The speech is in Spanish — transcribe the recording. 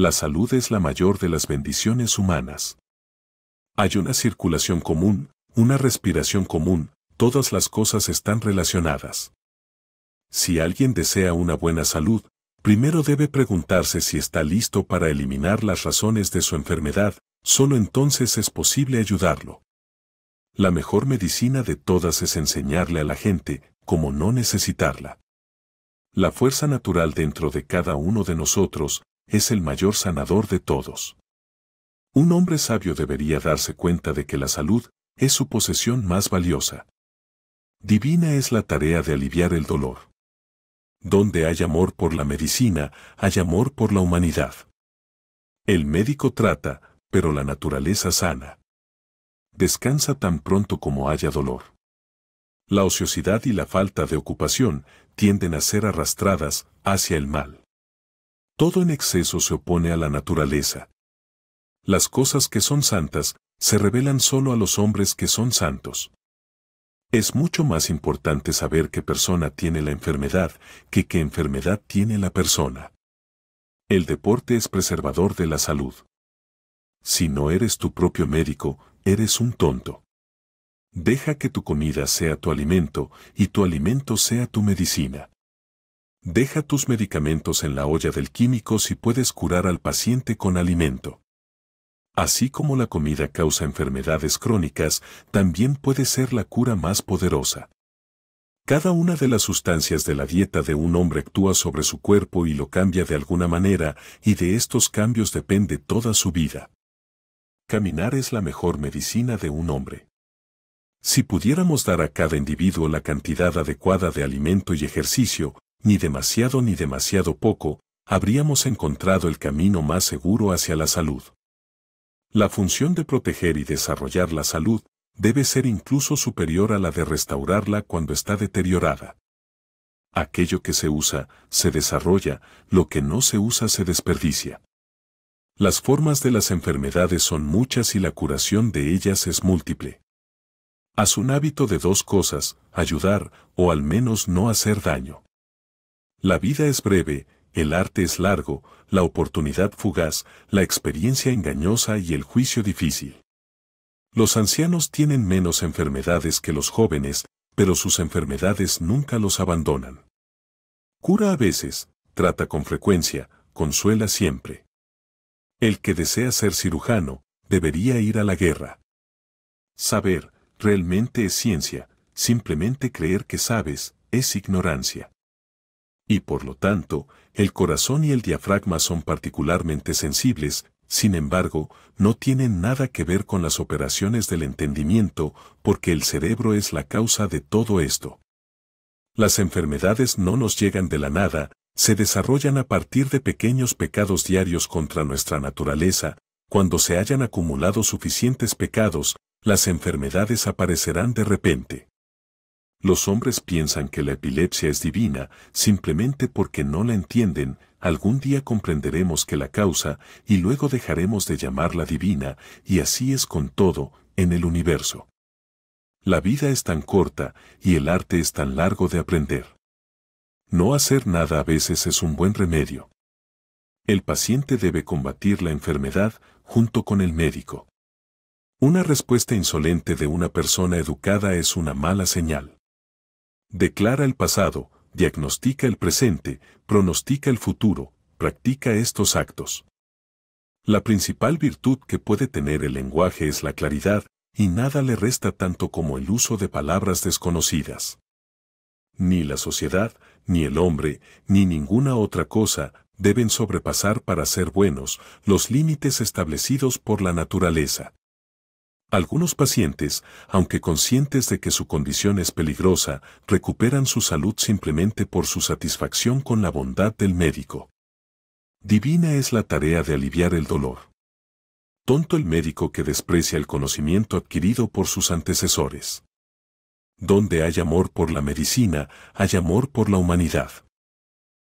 la salud es la mayor de las bendiciones humanas. Hay una circulación común, una respiración común, todas las cosas están relacionadas. Si alguien desea una buena salud, primero debe preguntarse si está listo para eliminar las razones de su enfermedad, solo entonces es posible ayudarlo. La mejor medicina de todas es enseñarle a la gente cómo no necesitarla. La fuerza natural dentro de cada uno de nosotros es el mayor sanador de todos. Un hombre sabio debería darse cuenta de que la salud es su posesión más valiosa. Divina es la tarea de aliviar el dolor. Donde hay amor por la medicina, hay amor por la humanidad. El médico trata, pero la naturaleza sana. Descansa tan pronto como haya dolor. La ociosidad y la falta de ocupación tienden a ser arrastradas hacia el mal. Todo en exceso se opone a la naturaleza. Las cosas que son santas se revelan solo a los hombres que son santos. Es mucho más importante saber qué persona tiene la enfermedad que qué enfermedad tiene la persona. El deporte es preservador de la salud. Si no eres tu propio médico, eres un tonto. Deja que tu comida sea tu alimento y tu alimento sea tu medicina. Deja tus medicamentos en la olla del químico si puedes curar al paciente con alimento. Así como la comida causa enfermedades crónicas, también puede ser la cura más poderosa. Cada una de las sustancias de la dieta de un hombre actúa sobre su cuerpo y lo cambia de alguna manera, y de estos cambios depende toda su vida. Caminar es la mejor medicina de un hombre. Si pudiéramos dar a cada individuo la cantidad adecuada de alimento y ejercicio, ni demasiado ni demasiado poco, habríamos encontrado el camino más seguro hacia la salud. La función de proteger y desarrollar la salud debe ser incluso superior a la de restaurarla cuando está deteriorada. Aquello que se usa, se desarrolla, lo que no se usa se desperdicia. Las formas de las enfermedades son muchas y la curación de ellas es múltiple. Haz un hábito de dos cosas, ayudar o al menos no hacer daño. La vida es breve, el arte es largo, la oportunidad fugaz, la experiencia engañosa y el juicio difícil. Los ancianos tienen menos enfermedades que los jóvenes, pero sus enfermedades nunca los abandonan. Cura a veces, trata con frecuencia, consuela siempre. El que desea ser cirujano, debería ir a la guerra. Saber, realmente es ciencia, simplemente creer que sabes, es ignorancia y por lo tanto, el corazón y el diafragma son particularmente sensibles, sin embargo, no tienen nada que ver con las operaciones del entendimiento, porque el cerebro es la causa de todo esto. Las enfermedades no nos llegan de la nada, se desarrollan a partir de pequeños pecados diarios contra nuestra naturaleza, cuando se hayan acumulado suficientes pecados, las enfermedades aparecerán de repente. Los hombres piensan que la epilepsia es divina simplemente porque no la entienden, algún día comprenderemos que la causa y luego dejaremos de llamarla divina, y así es con todo en el universo. La vida es tan corta y el arte es tan largo de aprender. No hacer nada a veces es un buen remedio. El paciente debe combatir la enfermedad junto con el médico. Una respuesta insolente de una persona educada es una mala señal declara el pasado, diagnostica el presente, pronostica el futuro, practica estos actos. La principal virtud que puede tener el lenguaje es la claridad, y nada le resta tanto como el uso de palabras desconocidas. Ni la sociedad, ni el hombre, ni ninguna otra cosa deben sobrepasar para ser buenos los límites establecidos por la naturaleza. Algunos pacientes, aunque conscientes de que su condición es peligrosa, recuperan su salud simplemente por su satisfacción con la bondad del médico. Divina es la tarea de aliviar el dolor. Tonto el médico que desprecia el conocimiento adquirido por sus antecesores. Donde hay amor por la medicina, hay amor por la humanidad.